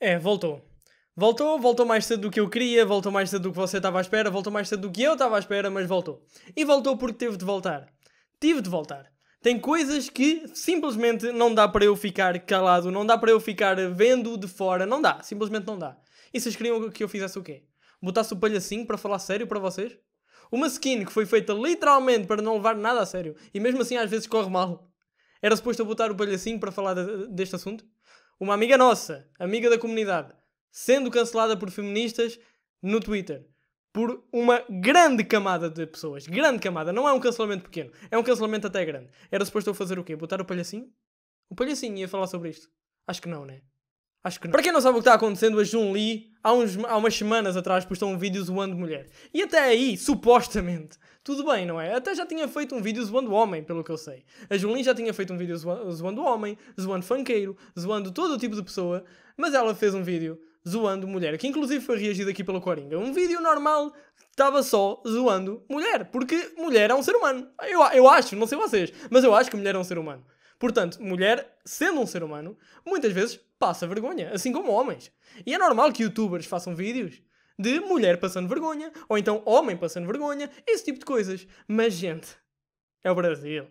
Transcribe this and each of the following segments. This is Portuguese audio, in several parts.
É, voltou. Voltou, voltou mais cedo do que eu queria, voltou mais cedo do que você estava à espera, voltou mais cedo do que eu estava à espera, mas voltou. E voltou porque teve de voltar. Tive de voltar. Tem coisas que simplesmente não dá para eu ficar calado, não dá para eu ficar vendo de fora, não dá, simplesmente não dá. E vocês queriam que eu fizesse o quê? Botasse o palhacinho assim, para falar sério para vocês? Uma skin que foi feita literalmente para não levar nada a sério e mesmo assim às vezes corre mal. Era suposto eu botar o palhacinho assim para falar de, deste assunto? uma amiga nossa, amiga da comunidade, sendo cancelada por feministas no Twitter. Por uma grande camada de pessoas. Grande camada. Não é um cancelamento pequeno. É um cancelamento até grande. Era suposto eu fazer o quê? Botar o palhacinho? O palhacinho ia falar sobre isto. Acho que não, né? Acho que não. Para quem não sabe o que está acontecendo, a Jun Lee, há, uns, há umas semanas atrás, postou um vídeo zoando mulher. E até aí, supostamente, tudo bem, não é? Até já tinha feito um vídeo zoando homem, pelo que eu sei. A Jun Lee já tinha feito um vídeo zoando, zoando homem, zoando funkeiro, zoando todo o tipo de pessoa, mas ela fez um vídeo zoando mulher, que inclusive foi reagido aqui pelo Coringa. Um vídeo normal estava só zoando mulher, porque mulher é um ser humano. Eu, eu acho, não sei vocês, mas eu acho que mulher é um ser humano. Portanto, mulher, sendo um ser humano, muitas vezes passa vergonha, assim como homens. E é normal que youtubers façam vídeos de mulher passando vergonha, ou então homem passando vergonha, esse tipo de coisas. Mas, gente, é o Brasil.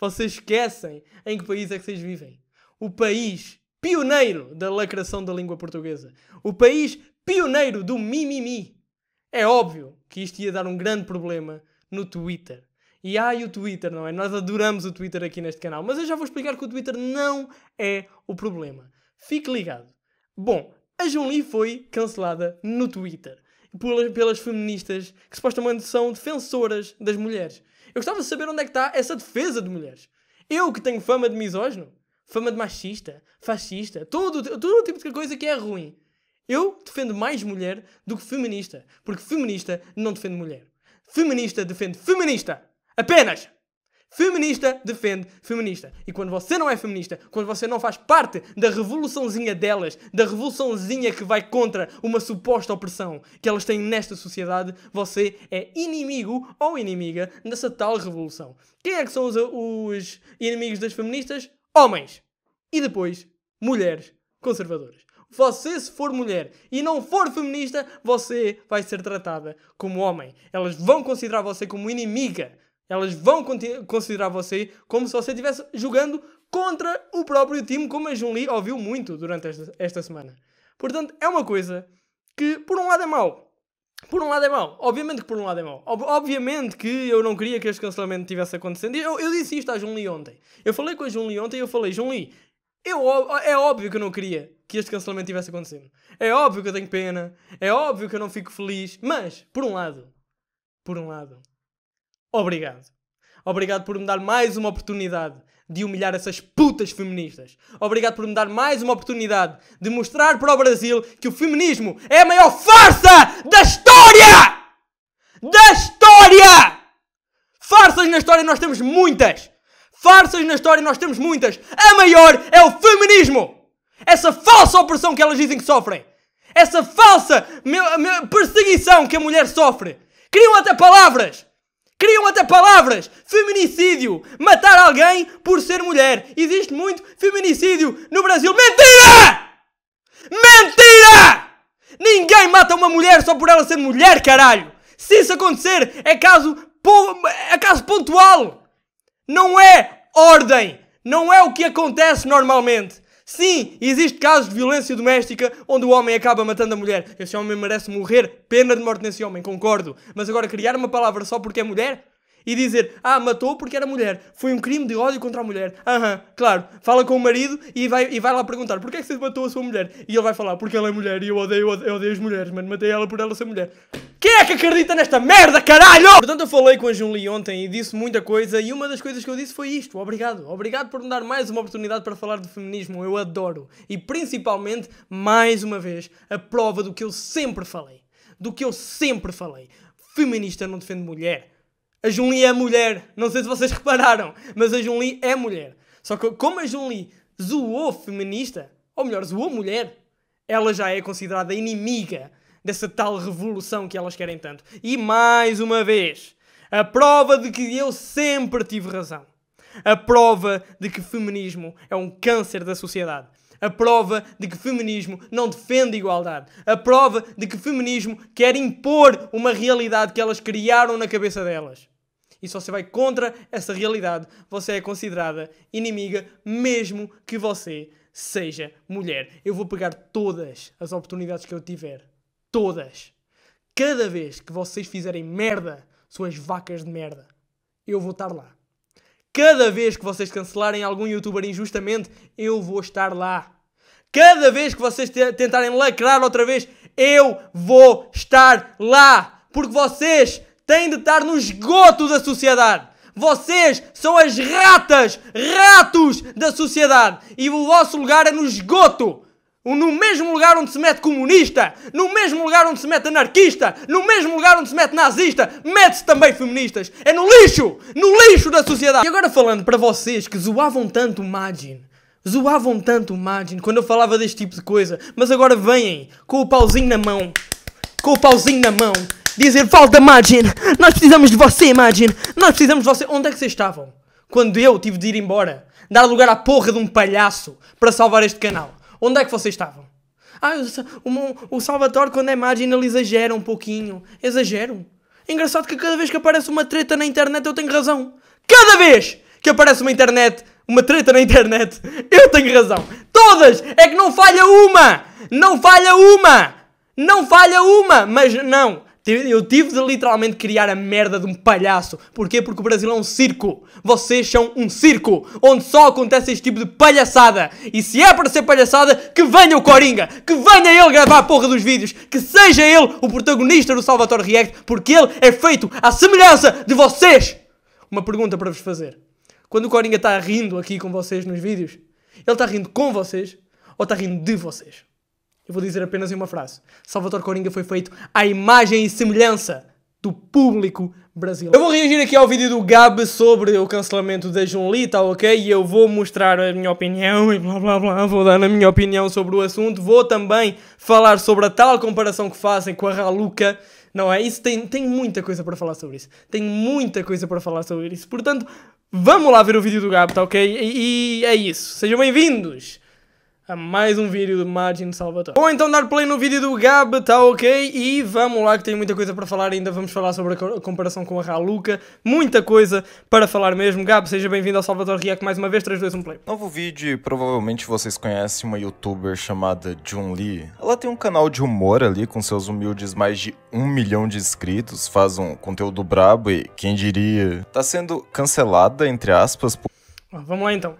Vocês esquecem em que país é que vocês vivem. O país pioneiro da lacração da língua portuguesa. O país pioneiro do mimimi. É óbvio que isto ia dar um grande problema no Twitter. E ai, o Twitter, não é? Nós adoramos o Twitter aqui neste canal, mas eu já vou explicar que o Twitter não é o problema. Fique ligado. Bom, a Jolie foi cancelada no Twitter pelas, pelas feministas que supostamente são defensoras das mulheres. Eu gostava de saber onde é que está essa defesa de mulheres. Eu que tenho fama de misógino, fama de machista, fascista, todo, todo tipo de coisa que é ruim. Eu defendo mais mulher do que feminista, porque feminista não defende mulher. Feminista defende feminista. Apenas! Feminista defende feminista. E quando você não é feminista, quando você não faz parte da revoluçãozinha delas, da revoluçãozinha que vai contra uma suposta opressão que elas têm nesta sociedade, você é inimigo ou inimiga dessa tal revolução. Quem é que são os, os inimigos das feministas? Homens. E depois, mulheres conservadoras. Você, se for mulher e não for feminista, você vai ser tratada como homem. Elas vão considerar você como inimiga elas vão considerar você como se você estivesse jogando contra o próprio time, como a jun ouviu muito durante esta, esta semana. Portanto, é uma coisa que, por um lado, é mau. Por um lado é mau, obviamente que por um lado é mau. Ob obviamente que eu não queria que este cancelamento tivesse acontecendo. Eu, eu disse isto à jun ontem. Eu falei com a jun ontem e eu falei, jun eu, é óbvio que eu não queria que este cancelamento tivesse acontecendo. É óbvio que eu tenho pena, é óbvio que eu não fico feliz, mas, por um lado, por um lado, obrigado. Obrigado por me dar mais uma oportunidade de humilhar essas putas feministas. Obrigado por me dar mais uma oportunidade de mostrar para o Brasil que o feminismo é a maior farsa da história! Da história! Farsas na história nós temos muitas! Farsas na história nós temos muitas! A maior é o feminismo! Essa falsa opressão que elas dizem que sofrem! Essa falsa perseguição que a mulher sofre! Criam até palavras! Criam até palavras! Feminicídio! Matar alguém por ser mulher! Existe muito feminicídio no Brasil! Mentira! Mentira! Ninguém mata uma mulher só por ela ser mulher, caralho! Se isso acontecer, é caso, é caso pontual! Não é ordem! Não é o que acontece normalmente! Sim, existe casos de violência doméstica onde o homem acaba matando a mulher. Esse homem merece morrer. Pena de morte nesse homem, concordo. Mas agora criar uma palavra só porque é mulher? E dizer, ah, matou porque era mulher. Foi um crime de ódio contra a mulher. Aham, uhum, claro. Fala com o marido e vai, e vai lá perguntar, porquê é que você matou a sua mulher? E ele vai falar, porque ela é mulher e eu odeio, eu odeio as mulheres, mano. Matei ela por ela ser mulher. Quem é que acredita nesta merda, caralho? Portanto, eu falei com a Julie ontem e disse muita coisa e uma das coisas que eu disse foi isto. Obrigado. Obrigado por me dar mais uma oportunidade para falar do feminismo. Eu adoro. E principalmente, mais uma vez, a prova do que eu sempre falei. Do que eu sempre falei. Feminista não defende mulher. A Julie é mulher. Não sei se vocês repararam, mas a Julie é mulher. Só que como a Julie zoou feminista, ou melhor, zoou mulher, ela já é considerada inimiga dessa tal revolução que elas querem tanto. E mais uma vez, a prova de que eu sempre tive razão. A prova de que feminismo é um câncer da sociedade. A prova de que feminismo não defende igualdade. A prova de que feminismo quer impor uma realidade que elas criaram na cabeça delas. E se você vai contra essa realidade, você é considerada inimiga, mesmo que você seja mulher. Eu vou pegar todas as oportunidades que eu tiver Todas. Cada vez que vocês fizerem merda, suas vacas de merda, eu vou estar lá. Cada vez que vocês cancelarem algum youtuber injustamente, eu vou estar lá. Cada vez que vocês tentarem lacrar outra vez, eu vou estar lá. Porque vocês têm de estar no esgoto da sociedade. Vocês são as ratas, ratos da sociedade. E o vosso lugar é no esgoto. No mesmo lugar onde se mete comunista, no mesmo lugar onde se mete anarquista, no mesmo lugar onde se mete nazista, mete-se também feministas. É no lixo! No lixo da sociedade! E agora falando para vocês que zoavam tanto o Magin, zoavam tanto o Magin quando eu falava deste tipo de coisa, mas agora vêm com o pauzinho na mão, com o pauzinho na mão, dizer falta Magin, nós precisamos de você Magin, nós precisamos de você. Onde é que vocês estavam? Quando eu tive de ir embora, dar lugar à porra de um palhaço para salvar este canal. Onde é que vocês estavam? Ah, o, o Salvatore, quando é ele exagera um pouquinho. Exageram. Engraçado que cada vez que aparece uma treta na internet eu tenho razão. Cada vez que aparece uma internet, uma treta na internet, eu tenho razão. Todas! É que não falha uma! Não falha uma! Não falha uma! Mas não, eu tive de literalmente criar a merda de um palhaço. Porquê? Porque o Brasil é um circo. Vocês são um circo onde só acontece este tipo de palhaçada. E se é para ser palhaçada, que venha o Coringa, que venha ele gravar a porra dos vídeos, que seja ele o protagonista do Salvatore React, porque ele é feito à semelhança de vocês. Uma pergunta para vos fazer. Quando o Coringa está rindo aqui com vocês nos vídeos, ele está rindo com vocês ou está rindo de vocês? Eu vou dizer apenas em uma frase. Salvador Coringa foi feito à imagem e semelhança do público brasileiro. Eu vou reagir aqui ao vídeo do Gab sobre o cancelamento da Junli, tá ok? E eu vou mostrar a minha opinião e blá blá blá, vou dar a minha opinião sobre o assunto. Vou também falar sobre a tal comparação que fazem com a Raluca, não é? Isso tem, tem muita coisa para falar sobre isso. Tem muita coisa para falar sobre isso. Portanto, vamos lá ver o vídeo do Gab, tá ok? E, e é isso. Sejam bem-vindos! a mais um vídeo do Margin Salvatore. Vou então dar play no vídeo do Gab, tá ok? E vamos lá que tem muita coisa para falar, ainda vamos falar sobre a comparação com a Raluca, muita coisa para falar mesmo. Gab, seja bem-vindo ao Salvatore React mais uma vez, 3, 2, 1, play. Novo vídeo, provavelmente vocês conhecem uma youtuber chamada Jun Lee. Ela tem um canal de humor ali, com seus humildes mais de um milhão de inscritos, faz um conteúdo brabo e, quem diria, tá sendo cancelada, entre aspas, por... Vamos lá então.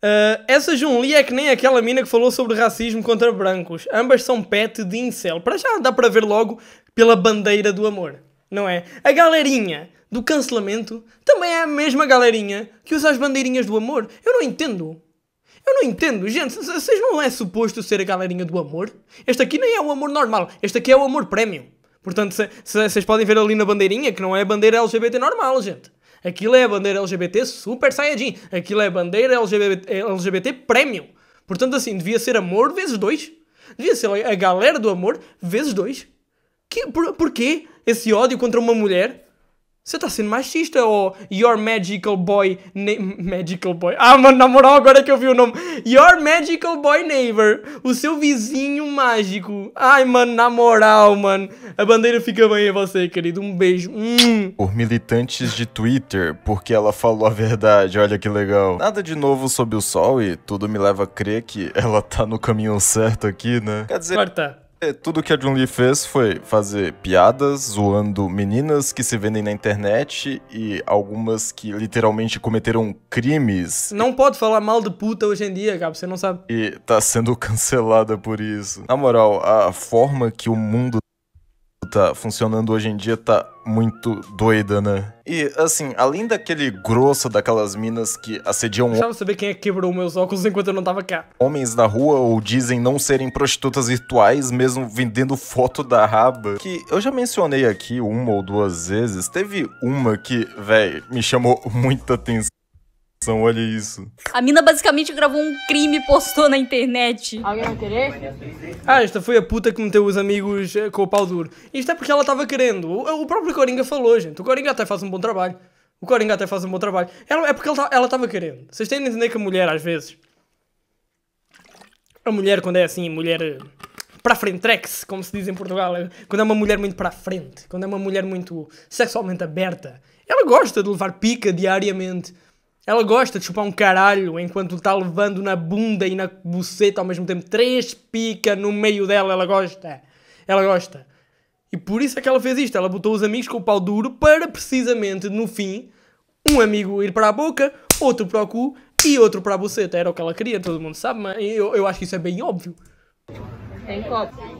Uh, essa Junli é que nem aquela mina que falou sobre racismo contra brancos. Ambas são pet de incel. Para já dá para ver logo pela bandeira do amor, não é? A galerinha do cancelamento também é a mesma galerinha que usa as bandeirinhas do amor. Eu não entendo. Eu não entendo, gente. Vocês não é suposto ser a galerinha do amor? Este aqui nem é o amor normal. Este aqui é o amor premium. Portanto, vocês podem ver ali na bandeirinha que não é a bandeira LGBT normal, gente. Aquilo é a bandeira LGBT Super Saiyajin. Aquilo é a bandeira LGBT, eh, LGBT Premium. Portanto, assim, devia ser amor vezes dois. Devia ser a galera do amor vezes dois. Que, por, porquê esse ódio contra uma mulher você está sendo machista, ou Your Magical Boy... Magical Boy... Ah, mano, na moral, agora que eu vi o nome. Your Magical Boy Neighbor. O seu vizinho mágico. Ai, mano, na moral, mano. A bandeira fica bem a você, querido. Um beijo. Hum. Por militantes de Twitter, porque ela falou a verdade. Olha que legal. Nada de novo sob o sol e tudo me leva a crer que ela tá no caminho certo aqui, né? Quer dizer... Corta. É, tudo que a Jun Lee fez foi fazer piadas zoando meninas que se vendem na internet e algumas que literalmente cometeram crimes. Não pode falar mal de puta hoje em dia, cara, você não sabe. E tá sendo cancelada por isso. Na moral, a forma que o mundo tá funcionando hoje em dia tá muito doida, né? E, assim, além daquele grosso daquelas minas que assediam... Deixa eu saber quem é que quebrou meus óculos enquanto eu não tava cá. Homens na rua ou dizem não serem prostitutas virtuais, mesmo vendendo foto da raba. Que eu já mencionei aqui uma ou duas vezes. Teve uma que, velho, me chamou muita atenção olha isso. A mina basicamente gravou um crime e postou na internet. Alguém vai querer? Ah, esta foi a puta que meteu os amigos eh, com o pau duro. Isto é porque ela estava querendo. O, próprio Coringa falou, gente. O Coringa até faz um bom trabalho. O Coringa até faz um bom trabalho. Ela, é porque ela estava querendo. Vocês têm de entender que a mulher, às vezes. A mulher, quando é assim, mulher. Eh, para frente, trex, como se diz em Portugal. Eh, quando é uma mulher muito para frente, quando é uma mulher muito sexualmente aberta, ela gosta de levar pica diariamente. Ela gosta de chupar um caralho enquanto está levando na bunda e na buceta ao mesmo tempo. Três pica no meio dela, ela gosta. Ela gosta. E por isso é que ela fez isto. Ela botou os amigos com o pau duro para precisamente no fim um amigo ir para a boca, outro para o cu e outro para a buceta. Era o que ela queria, todo mundo sabe, mas eu, eu acho que isso é bem óbvio. Tem copo.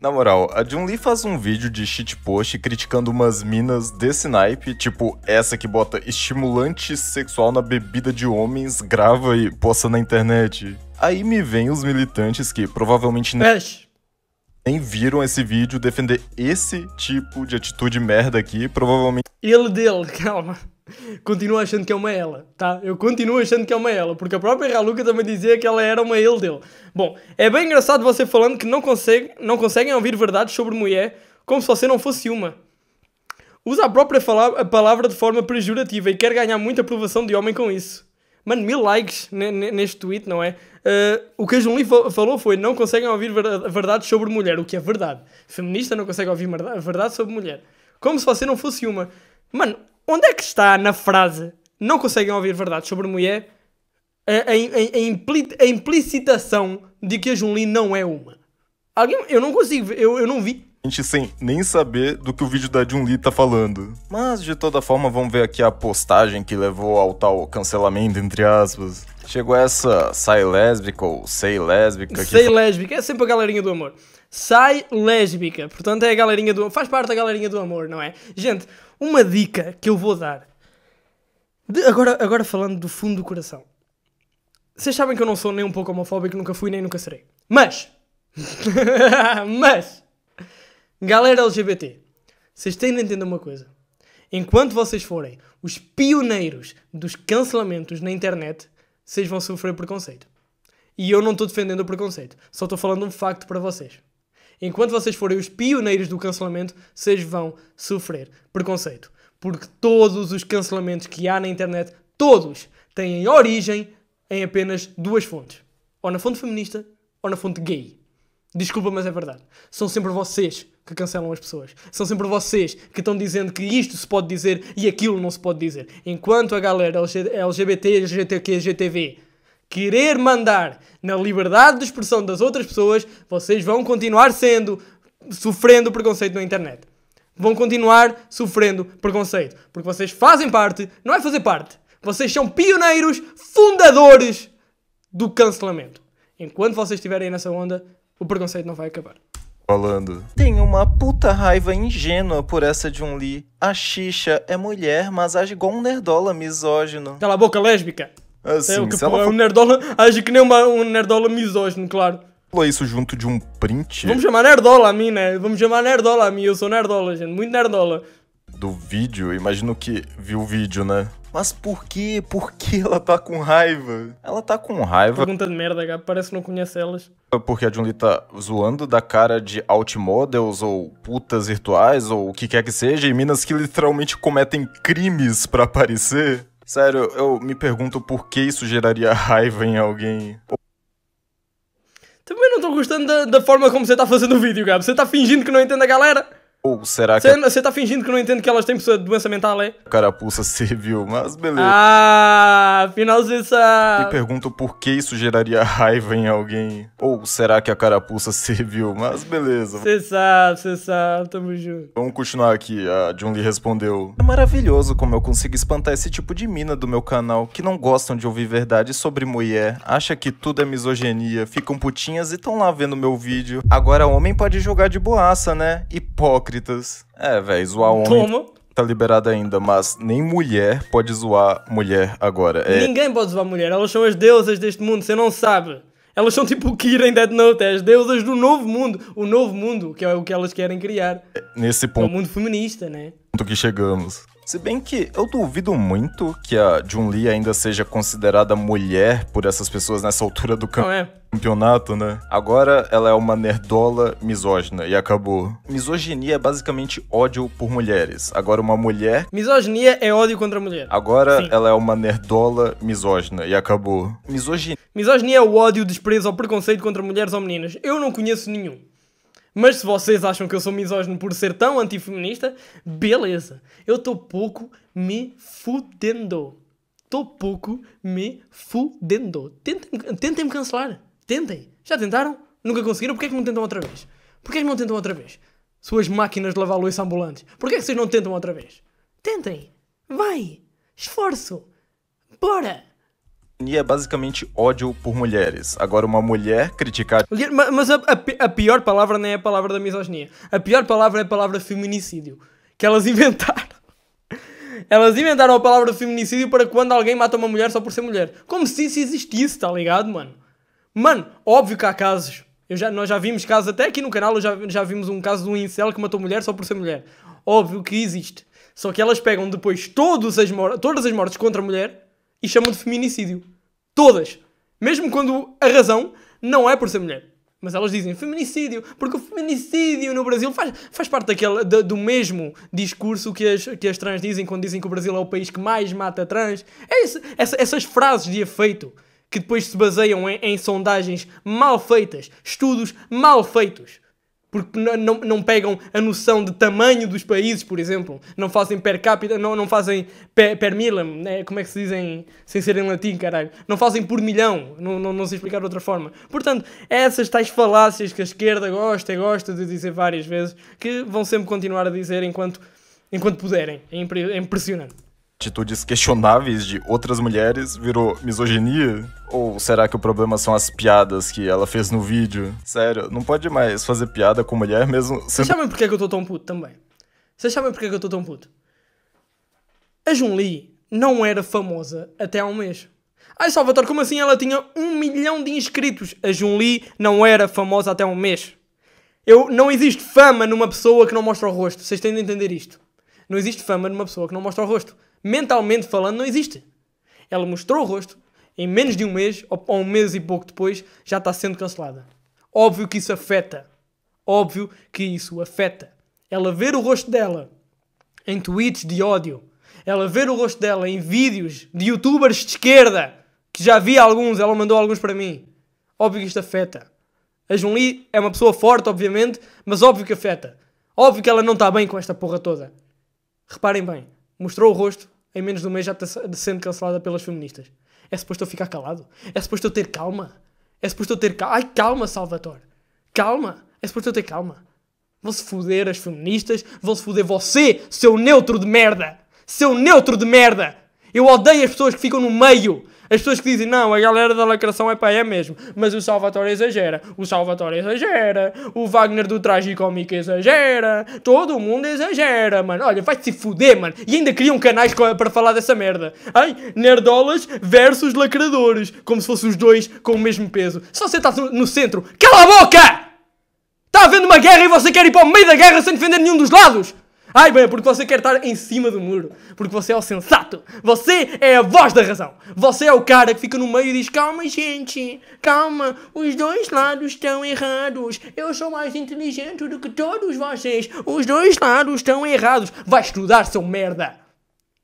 Na moral, a Jun Lee faz um vídeo de shitpost criticando umas minas desse naipe, tipo essa que bota estimulante sexual na bebida de homens, grava e posta na internet. Aí me vem os militantes que provavelmente nem, nem viram esse vídeo defender esse tipo de atitude merda aqui, provavelmente. Ele dele, calma continuo achando que é uma ela, tá? Eu continuo achando que é uma ela, porque a própria Raluca também dizia que ela era uma ele dele. Bom, é bem engraçado você falando que não, consegue, não conseguem ouvir verdades sobre mulher como se você não fosse uma. Usa a própria a palavra de forma pejorativa e quer ganhar muita aprovação de homem com isso. Mano, mil likes neste tweet, não é? Uh, o que a Julie falou foi: não conseguem ouvir ver verdades sobre mulher, o que é verdade. Feminista não consegue ouvir verdade sobre mulher. Como se você não fosse uma. Mano, Onde é que está na frase não conseguem ouvir verdades sobre mulher a, a, a, a implicitação de que a Junli não é uma? Alguém, eu não consigo ver, eu, eu não vi. A gente sem nem saber do que o vídeo da Junli tá falando. Mas de toda forma, vamos ver aqui a postagem que levou ao tal cancelamento, entre aspas. Chegou essa sai lésbica ou sei lésbica. Sei lésbica, é sempre a galerinha do amor. Sai lésbica, portanto é a galerinha do. faz parte da galerinha do amor, não é? Gente, uma dica que eu vou dar. De, agora, agora falando do fundo do coração. Vocês sabem que eu não sou nem um pouco homofóbico, nunca fui nem nunca serei. Mas. mas. Galera LGBT. Vocês têm de entender uma coisa. Enquanto vocês forem os pioneiros dos cancelamentos na internet, vocês vão sofrer preconceito. E eu não estou defendendo o preconceito. Só estou falando um facto para vocês. Enquanto vocês forem os pioneiros do cancelamento, vocês vão sofrer preconceito. Porque todos os cancelamentos que há na internet, todos, têm origem em apenas duas fontes. Ou na fonte feminista, ou na fonte gay. Desculpa, mas é verdade. São sempre vocês que cancelam as pessoas. São sempre vocês que estão dizendo que isto se pode dizer e aquilo não se pode dizer. Enquanto a galera LGBT, LGBTQ, GTV querer mandar na liberdade de expressão das outras pessoas, vocês vão continuar sendo sofrendo preconceito na internet. Vão continuar sofrendo preconceito, porque vocês fazem parte, não é fazer parte. Vocês são pioneiros, fundadores do cancelamento. Enquanto vocês estiverem nessa onda, o preconceito não vai acabar. Falando. Tenho uma puta raiva ingênua por essa um Lee. A Xixa é mulher, mas age igual um nerdola misógino. Cala a boca, lésbica! Assim, é, tipo, se um nerdola, age que nem uma, um nerdola misógino, claro. Fala isso junto de um print. Vamos chamar nerdola a mim, né? Vamos chamar nerdola a mim, eu sou nerdola, gente, muito nerdola. Do vídeo, imagino que viu o vídeo, né? Mas por que? Por que ela tá com raiva? Ela tá com raiva. Pergunta de merda, cara. Parece que não conhece elas. Porque a Junli tá zoando da cara de outmodels ou putas virtuais ou o que quer que seja, e minas que literalmente cometem crimes para aparecer. Sério, eu me pergunto por que isso geraria raiva em alguém. Também não estou gostando da, da, forma como você está fazendo o vídeo, Gabo. Você está fingindo que não entende a galera. Ou será que. Você tá fingindo que não entende que elas têm doença mental, é? Carapuça serviu, mas beleza. Ah, finalzinho. Me pergunto por que isso geraria raiva em alguém. Ou será que a carapuça serviu, mas beleza. Você sabe, você sabe, tamo junto. Vamos continuar aqui. A Junli respondeu: É maravilhoso como eu consigo espantar esse tipo de mina do meu canal que não gostam de ouvir verdade sobre mulher, acha que tudo é misoginia, ficam putinhas e tão lá vendo meu vídeo. Agora homem pode jogar de boaça, né? Hipócrita hipócritas. É, velho, zoar homem. Toma. Tá liberado ainda, mas nem mulher pode zoar mulher agora. É... Ninguém pode zoar mulher, elas são as deusas deste mundo, você não sabe. Elas são tipo o Kira em Dead Note, é as deusas do novo mundo, o novo mundo, que é o que elas querem criar. É, nesse ponto. É o mundo feminista, né? Ponto que chegamos. Se bem que eu duvido muito que a jun Lee ainda seja considerada mulher por essas pessoas nessa altura do campo. É? Campeonato, né? Agora ela é uma nerdola misógina e acabou. Misoginia é basicamente ódio por mulheres. Agora uma mulher. Misoginia é ódio contra a mulher. Agora Sim. ela é uma nerdola misógina e acabou. Misoginia. Misoginia é o ódio, o desprezo ou preconceito contra mulheres ou meninas. Eu não conheço nenhum. Mas se vocês acham que eu sou misógino por ser tão antifeminista, beleza. Eu estou pouco me fudendo. Estou pouco me fudendo. Tentem-me tentem cancelar. Tentem. Já tentaram? Nunca conseguiram? Porquê é que não tentam outra vez? Porquê é que não tentam outra vez? Suas máquinas de lavar louça ambulantes. Porquê é que vocês não tentam outra vez? Tentem. Vai. Esforço. Bora. E é basicamente ódio por mulheres. Agora, uma mulher criticar. Mas a, a, a pior palavra nem é a palavra da misoginia. A pior palavra é a palavra feminicídio. Que elas inventaram. Elas inventaram a palavra feminicídio para quando alguém mata uma mulher só por ser mulher. Como se isso existisse, tá ligado, mano? Mano, óbvio que há casos. Eu já, nós já vimos casos, até aqui no canal já, já vimos um caso de um incel que matou mulher só por ser mulher. Óbvio que existe. Só que elas pegam depois todas as, todas as mortes contra a mulher e chamam de feminicídio. Todas. Mesmo quando a razão não é por ser mulher. Mas elas dizem feminicídio, porque o feminicídio no Brasil faz, faz parte daquela, da, do mesmo discurso que as, que as trans dizem quando dizem que o Brasil é o país que mais mata trans. É esse, essa, essas frases de efeito que depois se baseiam em, em sondagens mal feitas, estudos mal feitos porque não, não, não, pegam a noção de tamanho dos países, por exemplo, não fazem per capita, não, não fazem per, per milam, né? como é que se dizem sem ser em latim, caralho, não fazem por milhão, não, não, não sei explicar de outra forma. Portanto, é essas tais falácias que a esquerda gosta e gosta de dizer várias vezes, que vão sempre continuar a dizer enquanto, enquanto puderem, é, é impressionante atitudes questionáveis de outras mulheres virou misoginia? Ou será que o problema são as piadas que ela fez no vídeo? Sério, não pode mais fazer piada com mulher mesmo. Sendo... sabem porque que eu tô tão puto também? Vocês sabem porque é que eu tô tão puto? A Jun Lee não era famosa até há um mês. Ai, Salvador, como assim ela tinha um milhão de inscritos? A Jun Lee não era famosa até há um mês. Eu, não existe fama numa pessoa que não mostra o rosto. Vocês têm de entender isto. Não existe fama numa pessoa que não mostra o rosto mentalmente falando, não existe. Ela mostrou o rosto, em menos de um mês, ou, um mês e pouco depois, já está sendo cancelada. Óbvio que isso afeta. Óbvio que isso afeta. Ela ver o rosto dela em tweets de ódio, ela ver o rosto dela em vídeos de youtubers de esquerda, que já vi alguns, ela mandou alguns para mim. Óbvio que isto afeta. A Lee é uma pessoa forte, obviamente, mas óbvio que afeta. Óbvio que ela não está bem com esta porra toda. Reparem bem, mostrou o rosto, em menos de um mês já está sendo cancelada pelas feministas. É suposto eu ficar calado? É suposto eu ter calma? É suposto eu ter calma? Ai, calma, Salvatore! Calma! É suposto eu ter calma. Vão-se foder as feministas, vão-se foder você, seu neutro de merda! Seu neutro de merda! Eu odeio as pessoas que ficam no meio as pessoas que dizem, não, a galera da lacração é pá, é mesmo. Mas o Salvatore exagera. O Salvatore exagera. O Wagner do Tragicómico exagera. Todo mundo exagera, mano. Olha, vai-se fuder, mano. E ainda criam canais para falar dessa merda. Ai, nerdolas versus lacradores. Como se fossem os dois com o mesmo peso. Só você está no centro. Cala a boca! Está havendo uma guerra e você quer ir para o meio da guerra sem defender nenhum dos lados! Ai bem, porque você quer estar em cima do muro. Porque você é o sensato. Você é a voz da razão. Você é o cara que fica no meio e diz: Calma, gente, calma. Os dois lados estão errados. Eu sou mais inteligente do que todos vocês. Os dois lados estão errados. Vai estudar, seu merda.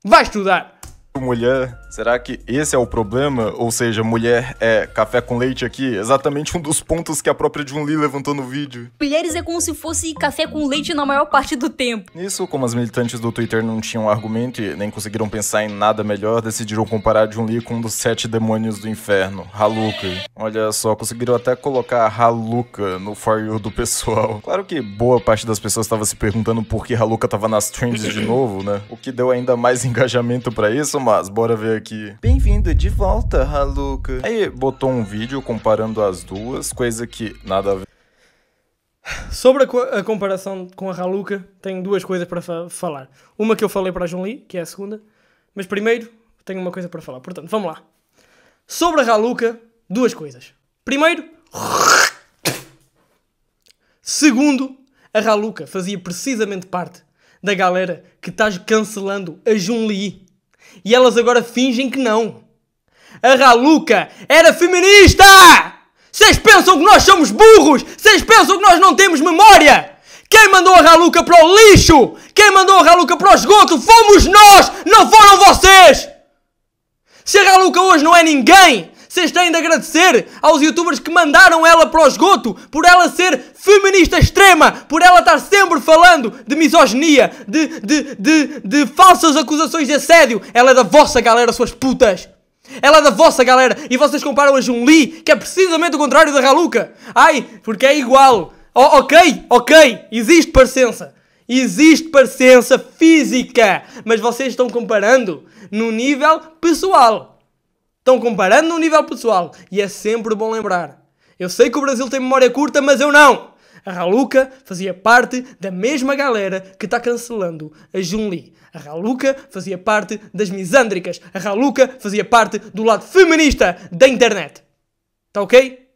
Vai estudar. Mulher. Será que esse é o problema? Ou seja, mulher é café com leite aqui? Exatamente um dos pontos que a própria Jun Lee levantou no vídeo. Mulheres é como se fosse café com leite na maior parte do tempo. Nisso, como as militantes do Twitter não tinham argumento e nem conseguiram pensar em nada melhor, decidiram comparar Jun Lee com um dos sete demônios do inferno, Haluka. Olha só, conseguiram até colocar Haluka no For You do pessoal. Claro que boa parte das pessoas estava se perguntando por que Haluka estava nas trends de novo, né? O que deu ainda mais engajamento para isso, mas bora ver aqui. Bem-vindo de volta, Haluca. Aí botou um vídeo comparando as duas, coisa que nada a ver. Sobre a, co a, comparação com a Haluca, tenho duas coisas para fa falar. Uma que eu falei para a Junli, que é a segunda, mas primeiro tenho uma coisa para falar. Portanto, vamos lá. Sobre a Haluca, duas coisas. Primeiro, segundo, a Haluca fazia precisamente parte da galera que estás cancelando a Junli. E elas agora fingem que não. A Raluca era feminista! Vocês pensam que nós somos burros? Vocês pensam que nós não temos memória? Quem mandou a Raluca para o lixo? Quem mandou a Raluca para o esgoto? Fomos nós, não foram vocês! Se a Raluca hoje não é ninguém, vocês têm de agradecer aos youtubers que mandaram ela para o esgoto por ela ser feminista extrema, por ela estar sempre falando de misoginia, de, de, de, de falsas acusações de assédio. Ela é da vossa galera, suas putas. Ela é da vossa galera e vocês comparam a Jun Lee, que é precisamente o contrário da Raluca. Ai, porque é igual. ok, ok, existe parecença. Existe parecença física, mas vocês estão comparando no nível pessoal. Estão comparando no nível pessoal e é sempre bom lembrar. Eu sei que o Brasil tem memória curta, mas eu não! A Raluca fazia parte da mesma galera que está cancelando a Junli. A Raluca fazia parte das misândricas. A Raluca fazia parte do lado feminista da internet. Está ok?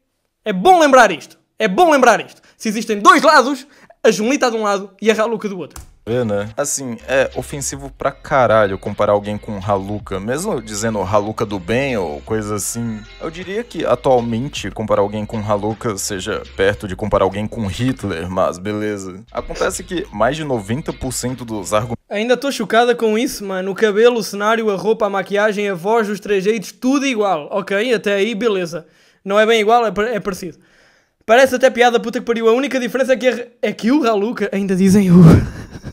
É bom lembrar isto. É bom lembrar isto. Se existem dois lados, a Junli está de um lado e a Raluca do outro. É, né? Assim, é ofensivo pra caralho comparar alguém com Haluka, mesmo dizendo Haluka do bem ou coisa assim. Eu diria que atualmente comparar alguém com Haluka seja perto de comparar alguém com Hitler, mas beleza. Acontece que mais de 90% dos argumentos. Ainda tô chocada com isso, mano. O cabelo, o cenário, a roupa, a maquiagem, a voz, os trejeitos, tudo igual. Ok, até aí, beleza. Não é bem igual, é parecido. É Parece até piada puta que pariu. A única diferença é que, é, é que o Haluka ainda dizem o.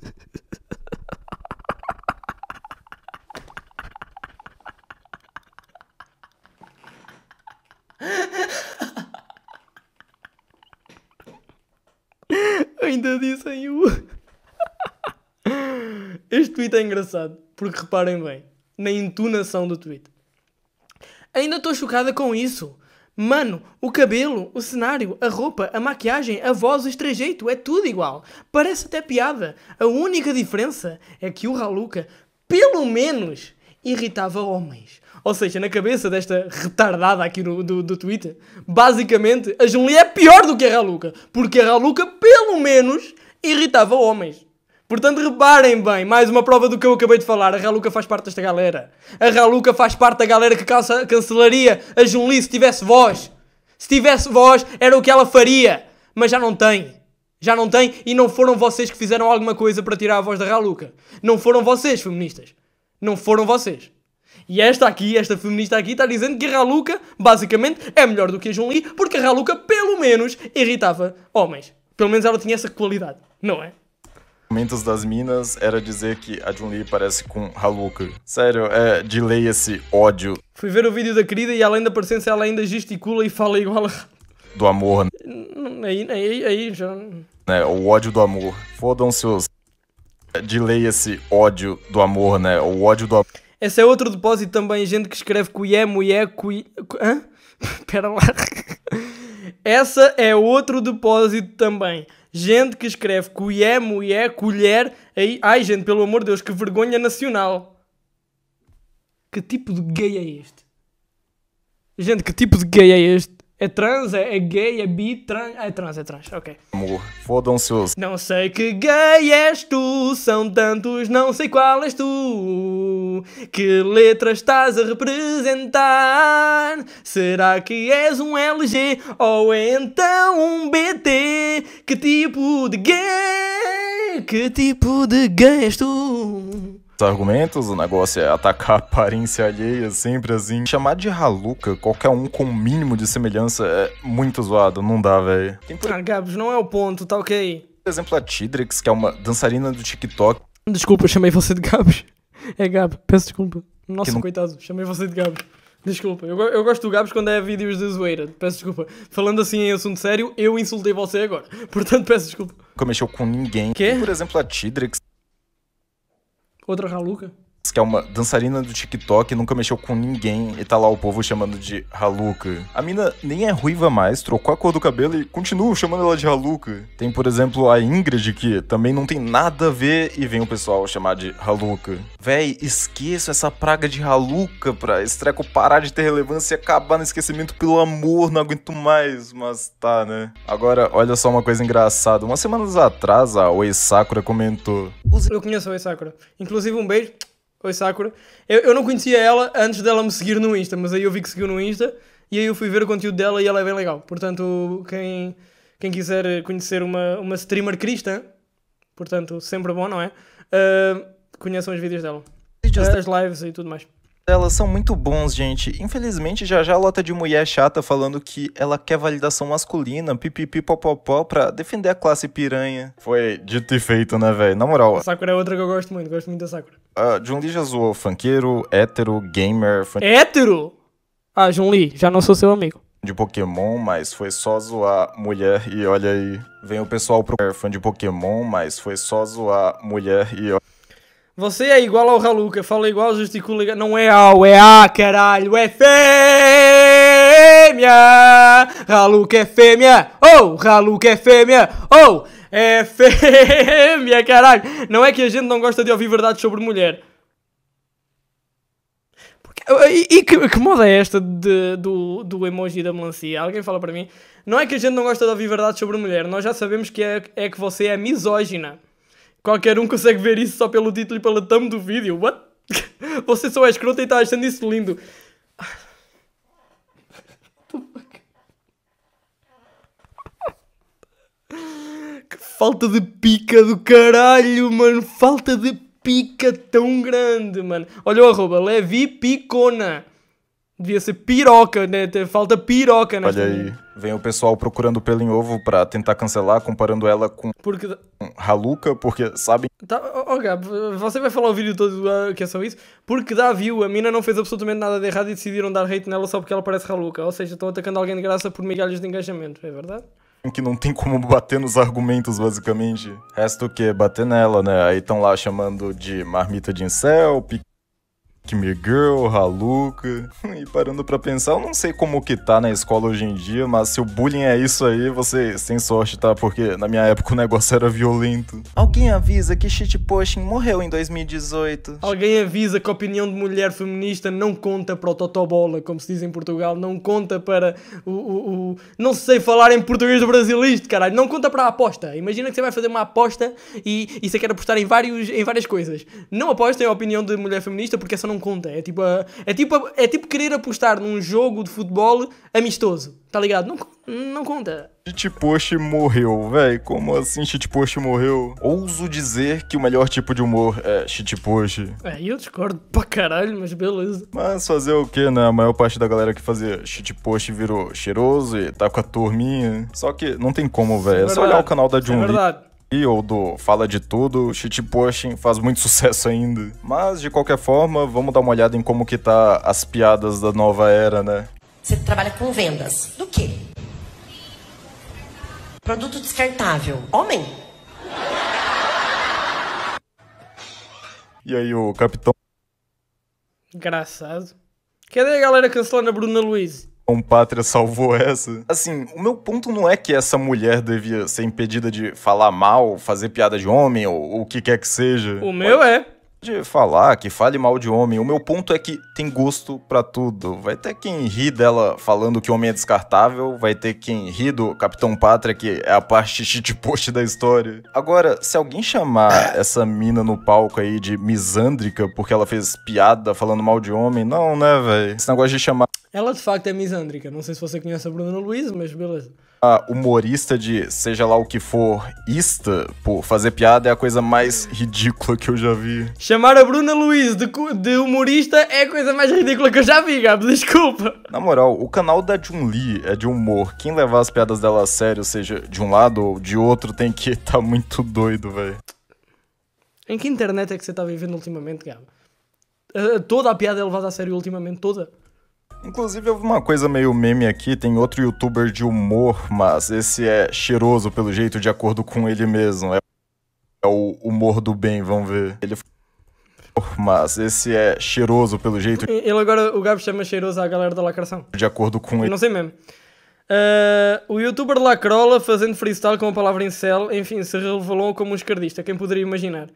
ainda dizem o. este tweet é engraçado, porque reparem bem, na entonação do tweet. Ainda estou chocada com isso. Mano, o cabelo, o cenário, a roupa, a maquiagem, a voz, o estrejeito, é tudo igual. Parece até piada. A única diferença é que o Raluca, pelo menos, irritava homens. Ou seja, na cabeça desta retardada aqui no, do, do Twitter, basicamente a Julie é pior do que a Raluca, porque a Raluca pelo menos irritava homens. Portanto, reparem bem, mais uma prova do que eu acabei de falar. A Raluca faz parte desta galera. A Raluca faz parte da galera que cansa, cancelaria a Julie se tivesse voz. Se tivesse voz, era o que ela faria. Mas já não tem. Já não tem e não foram vocês que fizeram alguma coisa para tirar a voz da Raluca. Não foram vocês, feministas. Não foram vocês. E esta aqui, esta feminista aqui, está dizendo que a Raluca, basicamente, é melhor do que a Junli, porque a Raluca, pelo menos, irritava homens. Pelo menos ela tinha essa qualidade, não é? Comentos das minas era dizer que a Junli parece com Raluca. Sério, é de lei esse ódio. Fui ver o vídeo da querida e além da parecença ela ainda gesticula e fala igual a... Do amor. Né? Aí, aí, aí já... É, o ódio do amor. Fodam-se os... De lei esse ódio do amor, né? O ódio do amor. Esse é outro depósito também, gente que escreve cuié, mulher, cuié... Hã? Pera lá. Essa é outro depósito também. Gente que escreve cuié, mulher, colher... Aí... Ai, gente, pelo amor de Deus, que vergonha nacional. Que tipo de gay é este? Gente, que tipo de gay é este? É trans, é, é gay, é bi, trans. Ah, é trans, é trans, ok. Amor, Fodam-se os. Não sei que gay és tu, são tantos, não sei qual és tu. Que letras estás a representar? Será que és um LG ou então um BT? Que tipo de gay? Que tipo de gay és tu? argumentos, o negócio é atacar a aparência alheia sempre assim. Chamar de Haluca qualquer um com o mínimo de semelhança é muito zoado, não dá, velho. Por... Ah, Gabs, não é o ponto, tá ok. Por exemplo, a Tidrix que é uma dançarina do TikTok. Desculpa, eu chamei você de Gabs. É Gab, peço desculpa. Nossa, não... coitado, chamei você de Gabs. Desculpa, eu, eu gosto do Gabs quando é vídeos de zoeira. Peço desculpa. Falando assim em assunto sério, eu insultei você agora. Portanto, peço desculpa. Nunca mexeu com ninguém. Quê? Por exemplo, a Tidrix. Outra raluca? que é uma dançarina do TikTok, nunca mexeu com ninguém e tá lá o povo chamando de Haluka. A mina nem é ruiva mais, trocou a cor do cabelo e continua chamando ela de Haluka. Tem, por exemplo, a Ingrid, que também não tem nada a ver e vem o pessoal chamar de Haluka. Véi, esqueça essa praga de Haluka pra esse treco parar de ter relevância e acabar no esquecimento, pelo amor, não aguento mais, mas tá, né? Agora, olha só uma coisa engraçada. Umas semanas atrás, a Oi Sakura comentou. Eu conheço a Oi Sakura. Inclusive, um beijo Oi, Sakura. Eu, eu não conhecia ela antes dela me seguir no Insta, mas aí eu vi que seguiu no Insta e aí eu fui ver o conteúdo dela e ela é bem legal. Portanto, quem, quem quiser conhecer uma, uma streamer cristã, portanto, sempre bom, não é? Uh, conheçam os vídeos dela. as lives e tudo mais. Elas são muito bons, gente. Infelizmente, já já lota de mulher chata falando que ela quer validação masculina, pipipi popopó, pra defender a classe piranha. Foi dito e feito, né, velho? Na moral. A Sakura é outra que eu gosto muito, gosto muito da Sakura. Uh, John Lee já zoou funkeiro, hétero, gamer. Fun... Hétero? Ah, John Lee, já não sou seu amigo. De Pokémon, mas foi só zoar mulher e olha aí. Vem o pessoal pro fã de Pokémon, mas foi só zoar mulher e olha. Você é igual ao Haluca, fala igual, Justicula. Não é ao, é a, caralho, é fêmea! Haluca é fêmea! Oh, Haluca é fêmea! Oh! É fêmea, caralho. Não é que a gente não gosta de ouvir verdades sobre mulher. Porque, e, e que, que, moda é esta de, do, do emoji da melancia? Alguém fala para mim. Não é que a gente não gosta de ouvir verdades sobre mulher. Nós já sabemos que é, é que você é misógina. Qualquer um consegue ver isso só pelo título e pela thumb do vídeo. What? Você só é escrota e está achando isso lindo. Falta de pica do caralho, mano. Falta de pica tão grande, mano. Olha o arroba, Levi Picona. Devia ser piroca, né? Falta piroca nesta. Olha aí. Vem o pessoal procurando pelo em ovo pra tentar cancelar, comparando ela com. Porque. Com porque sabem. Tá, oh, você vai falar o vídeo todo ah, que é só isso? Porque dá view, a mina não fez absolutamente nada de errado e decidiram dar hate nela só porque ela parece Raluca. Ou seja, estão atacando alguém de graça por migalhas de engajamento, é verdade? que não tem como bater nos argumentos, basicamente. Resta o quê? Bater nela, né? Aí estão lá chamando de marmita de incel, me Girl, Haluca. E parando para pensar, eu não sei como que tá na escola hoje em dia, mas se o bullying é isso aí, você tem sorte, tá? Porque na minha época o negócio era violento. Alguém avisa que shitposting morreu em 2018. Alguém avisa que a opinião de mulher feminista não conta para o Totobola, como se diz em Portugal, não conta para o, o, o... Não sei falar em português do brasilista, caralho, não conta para a aposta. Imagina que você vai fazer uma aposta e, e você quer apostar em, vários, em várias coisas. Não apostem a opinião de mulher feminista porque essa não não conta. É tipo, a, é, tipo a, é tipo querer apostar num jogo de futebol amistoso, tá ligado? Não, não conta. Shitpost morreu, velho. Como assim shitpost morreu? Ouso dizer que o melhor tipo de humor é shitpost. É, eu discordo pra caralho, mas beleza. Mas fazer o que, né? A maior parte da galera que fazia shitpost virou cheiroso e tá com a turminha. Só que não tem como, velho. É, é só olhar o canal da Jun. É verdade e ou do Fala de Tudo, shitposting faz muito sucesso ainda. Mas de qualquer forma, vamos dar uma olhada em como que tá as piadas da nova era, né? Você trabalha com vendas. Do quê? Produto descartável. Homem? E aí o capitão Engraçado. Cadê a galera cancelando a Bruna Luiz? Bom Pátria salvou essa. Assim, o meu ponto não é que essa mulher devia ser impedida de falar mal, fazer piada de homem ou o que quer que seja. O meu Mas... é de falar, que fale mal de homem. O meu ponto é que tem gosto para tudo. Vai ter quem ri dela falando que o homem é descartável, vai ter quem ri do Capitão Pátria, que é a parte shitpost da história. Agora, se alguém chamar essa mina no palco aí de misândrica porque ela fez piada falando mal de homem, não, né, velho? Esse negócio de chamar. Ela de facto é misândrica. Não sei se você conhece a Bruna Luiz, mas beleza humorista de seja lá o que for ista, por fazer piada é a coisa mais ridícula que eu já vi. Chamar a Bruna Luiz de, de humorista é a coisa mais ridícula que eu já vi, Gabs, desculpa. Na moral, o canal da Jun Lee é de humor. Quem levar as piadas dela a sério, seja de um lado ou de outro, tem que estar tá muito doido, velho. Em que internet é que você está vivendo ultimamente, Gabo? Uh, toda a piada é levada a sério ultimamente, toda. Inclusive, houve uma coisa meio meme aqui, tem outro youtuber de humor, mas esse é cheiroso pelo jeito, de acordo com ele mesmo. É, é o humor do bem, vamos ver. Ele mas esse é cheiroso pelo jeito. Ele agora, o Gabo chama cheiroso a galera da lacração. De acordo com ele. Não sei mesmo. Uh, o youtuber Lacrola fazendo freestyle com a palavra incel, enfim, se revelou como um escardista, quem poderia imaginar.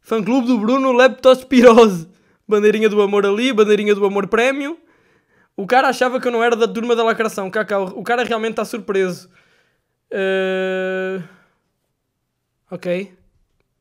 Fã-clube do Bruno Leptospirose. Bandeirinha do amor ali, bandeirinha do amor prémio. O cara achava que eu não era da turma da lacração. Cacau, o cara realmente está surpreso. Uh... Ok.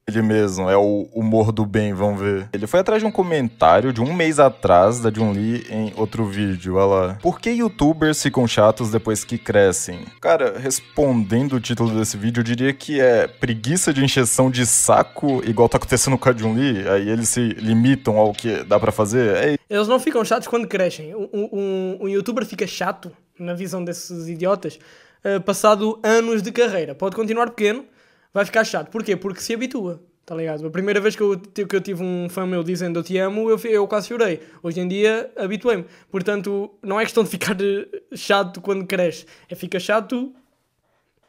Ele mesmo, é o humor do bem, vamos ver. Ele foi atrás de um comentário de um mês atrás da Jun Lee em outro vídeo, olha lá. Por que youtubers ficam chatos depois que crescem? Cara, respondendo o título desse vídeo, eu diria que é preguiça de encheção de saco, igual tá acontecendo com a Jun Lee, aí eles se limitam ao que dá para fazer. É... Eles não ficam chatos quando crescem. Um, um, um youtuber fica chato, na visão desses idiotas, eh, passado anos de carreira. Pode continuar pequeno, vai ficar chato. Porquê? Porque se habitua, tá ligado? A primeira vez que eu, que eu tive um fã meu dizendo eu te amo, eu, eu quase chorei. Hoje em dia habituei-me. Portanto, não é questão de ficar eh, chato quando cresce. É fica chato,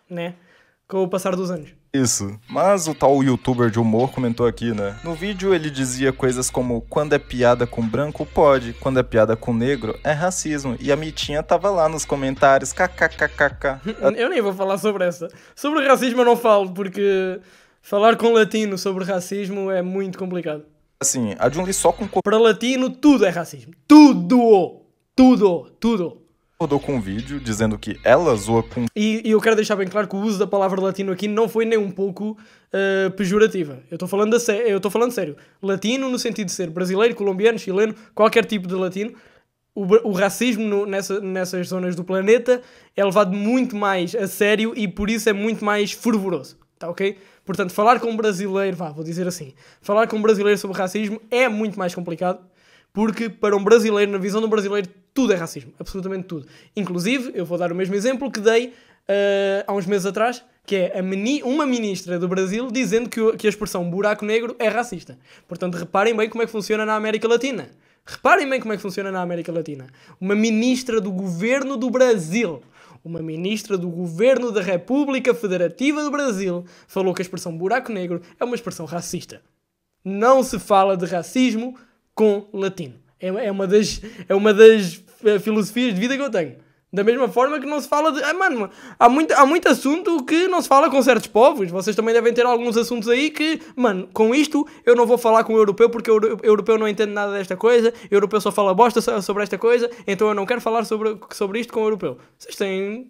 né? Com o passar dos anos. Isso. Mas o tal youtuber de humor comentou aqui, né? No vídeo ele dizia coisas como: quando é piada com branco, pode, quando é piada com negro, é racismo. E a Mitinha tava lá nos comentários, kkkk. eu nem vou falar sobre essa. Sobre racismo eu não falo, porque falar com latino sobre racismo é muito complicado. Assim, a Junli só com. Para latino, tudo é racismo. Tudo! Tudo! Tudo! concordou com o vídeo, dizendo que ela zoa com. E, e, eu quero deixar bem claro que o uso da palavra latino aqui não foi nem um pouco uh, pejorativa. Eu estou falando, eu estou falando sério. Latino no sentido de ser brasileiro, colombiano, chileno, qualquer tipo de latino. O, o racismo no, nessa, nessas zonas do planeta é levado muito mais a sério e por isso é muito mais fervoroso. Tá ok? Portanto, falar com um brasileiro, vá, vou dizer assim, falar com um brasileiro sobre racismo é muito mais complicado, porque para um brasileiro, na visão do brasileiro, tudo é racismo, absolutamente tudo. Inclusive, eu vou dar o mesmo exemplo que dei uh, há uns meses atrás, que é mini, uma ministra do Brasil dizendo que, o, que a expressão buraco negro é racista. Portanto, reparem bem como é que funciona na América Latina. Reparem bem como é que funciona na América Latina. Uma ministra do governo do Brasil, uma ministra do governo da República Federativa do Brasil, falou que a expressão buraco negro é uma expressão racista. Não se fala de racismo com latino. É, é, uma das, é uma das eh, filosofias de vida que eu tenho. Da mesma forma que não se fala de. Ah, mano, há muito, há muito assunto que não se fala com certos povos. Vocês também devem ter alguns assuntos aí que, mano, com isto eu não vou falar com o europeu porque o europeu não entende nada desta coisa, o europeu só fala bosta sobre esta coisa, então eu não quero falar sobre, sobre isto com o europeu. Vocês têm.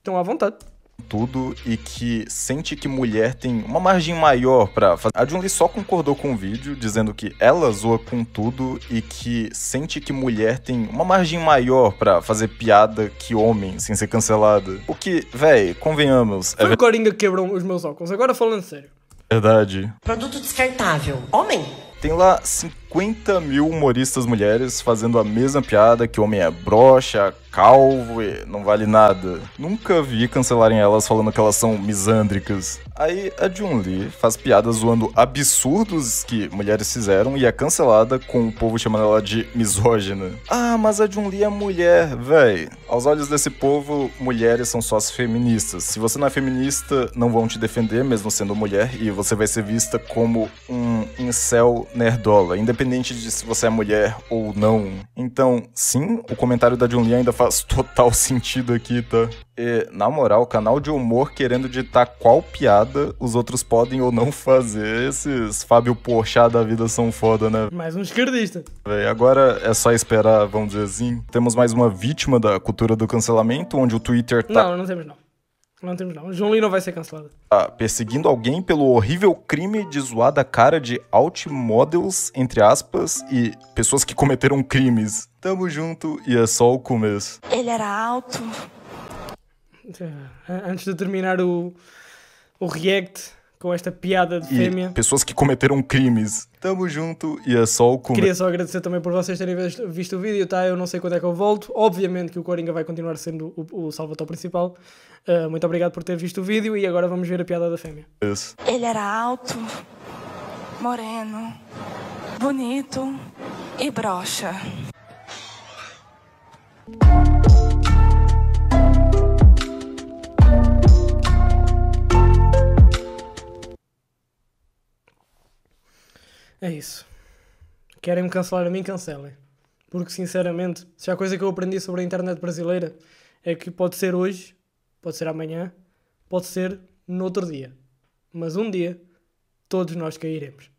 estão à vontade tudo e que sente que mulher tem uma margem maior para fazer. A jun só concordou com o vídeo, dizendo que ela zoa com tudo e que sente que mulher tem uma margem maior para fazer piada que homem sem ser cancelada. O que, véi, convenhamos. É Foi o Coringa que quebrou os meus óculos, agora falando sério. Verdade. Produto descartável. Homem? Tem lá 50 mil humoristas mulheres fazendo a mesma piada que o homem é broxa, calvo e não vale nada. Nunca vi cancelarem elas falando que elas são misândricas. Aí a jun Lee faz piadas zoando absurdos que mulheres fizeram e é cancelada com o povo chamando ela de misógina. Ah, mas a jun Lee é mulher, véi. Aos olhos desse povo, mulheres são só as feministas. Se você não é feminista, não vão te defender mesmo sendo mulher e você vai ser vista como um incel nerdola, independente independente de se você é mulher ou não. Então, sim, o comentário da Jun ainda faz total sentido aqui, tá? E, na moral, canal de humor querendo ditar qual piada os outros podem ou não fazer. Esses Fábio Porchat da vida são foda, né? Mais um esquerdista. Véi, agora é só esperar, vamos dizer assim. Temos mais uma vítima da cultura do cancelamento, onde o Twitter tá... Não, não temos não. Não temos não. João não vai ser cancelado. Ah, perseguindo alguém pelo horrível crime de zoada cara de alt models, entre aspas, e pessoas que cometeram crimes. Tamo junto e é só o começo. Ele era alto. É, antes de terminar o, o react, com esta piada de e fêmea. Pessoas que cometeram crimes. Tamo junto e é só o comer. Queria só agradecer também por vocês terem visto o vídeo, tá? Eu não sei quando é que eu volto. Obviamente que o Coringa vai continuar sendo o, o salvador principal. Uh, muito obrigado por ter visto o vídeo e agora vamos ver a piada da fêmea. Ele era alto, moreno, bonito e broxa. É isso. Querem me cancelar a mim, cancelem. Porque, sinceramente, se há coisa que eu aprendi sobre a internet brasileira é que pode ser hoje, pode ser amanhã, pode ser no outro dia. Mas um dia, todos nós cairemos.